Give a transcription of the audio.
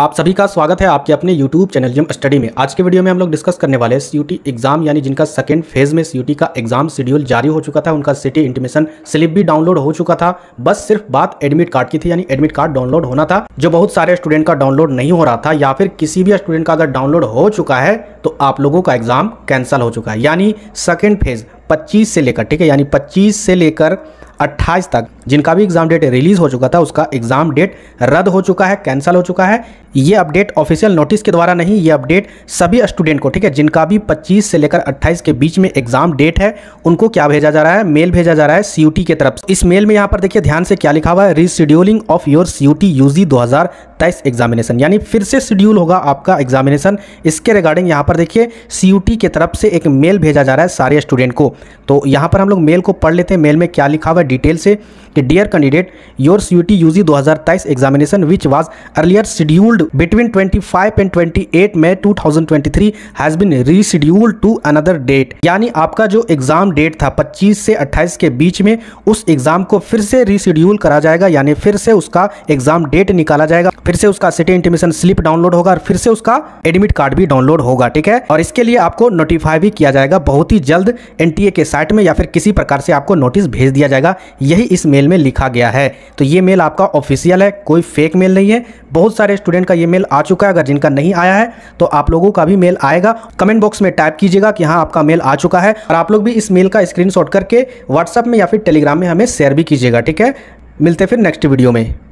आप सभी का स्वागत है आपके अपने YouTube चैनल जिम स्टडी में आज के वीडियो में हम लोग डिस्कस करने वाले हैं टी एग्जाम यानी जिनका सेकंड फेज में सी का एग्जाम शेड्यूल जारी हो चुका था उनका सिटी इंटीमेशन स्लिप भी डाउनलोड हो चुका था बस सिर्फ बात एडमिट कार्ड की थी यानी एडमिट कार्ड डाउनलोड होना था जो बहुत सारे स्टूडेंट का डाउनलोड नहीं हो रहा था या फिर किसी भी स्टूडेंट का अगर डाउनलोड हो चुका है तो आप लोगों का एग्जाम कैंसिल हो चुका है यानी सेकेंड फेज पच्चीस से लेकर ठीक है यानी पच्चीस से लेकर अट्ठाईस तक जिनका भी एग्जाम डेट रिलीज हो चुका था उसका एग्जाम डेट रद्द हो चुका है कैंसिल हो चुका है ये अपडेट ऑफिशियल नोटिस के द्वारा नहीं ये अपडेट सभी स्टूडेंट को ठीक है जिनका भी 25 से लेकर 28 के बीच में एग्जाम डेट है उनको क्या भेजा जा रहा है मेल भेजा जा रहा है सीयूटी की तरफ इस मेल में यहाँ पर देखिए ध्यान से क्या लिखा हुआ है rescheduling of your CUET UG 2023 examination यानी फिर से शेड्यूल होगा आपका एग्जामिनेशन इसके रिगार्डिंग यहाँ पर देखिए सीयूटी की तरफ से एक मेल भेजा जा रहा है सारे स्टूडेंट को तो यहाँ पर हम लोग मेल को पढ़ लेते हैं मेल में क्या लिखा हुआ है डिटेल से कि dear candidate your C U T U G दो हज़ार तेईस examination which was earlier scheduled between twenty five and twenty eight May two thousand twenty three has been rescheduled to another date यानी आपका जो exam date था पच्चीस से अट्ठाईस के बीच में उस एग्ज़ाम को फिर से रीशेड्यूल करा जाएगा यानी फिर से उसका एग्ज़ाम डेट निकाला जाएगा फिर से उसका सिटी इंटीमेशन स्लिप डाउनलोड होगा और फिर से उसका एडमिट कार्ड भी डाउनलोड होगा ठीक है और इसके लिए आपको नोटिफाई भी किया जाएगा बहुत ही जल्द एनटीए के साइट में या फिर किसी प्रकार से आपको नोटिस भेज दिया जाएगा यही इस मेल में लिखा गया है तो ये मेल आपका ऑफिशियल है कोई फेक मेल नहीं है बहुत सारे स्टूडेंट का ये मेल आ चुका है अगर जिनका नहीं आया है तो आप लोगों का भी मेल आएगा कमेंट बॉक्स में टाइप कीजिएगा कि हाँ आपका मेल आ चुका है और आप लोग भी इस मेल का स्क्रीन करके व्हाट्सअप में या फिर टेलीग्राम में हमें शेयर भी कीजिएगा ठीक है मिलते फिर नेक्स्ट वीडियो में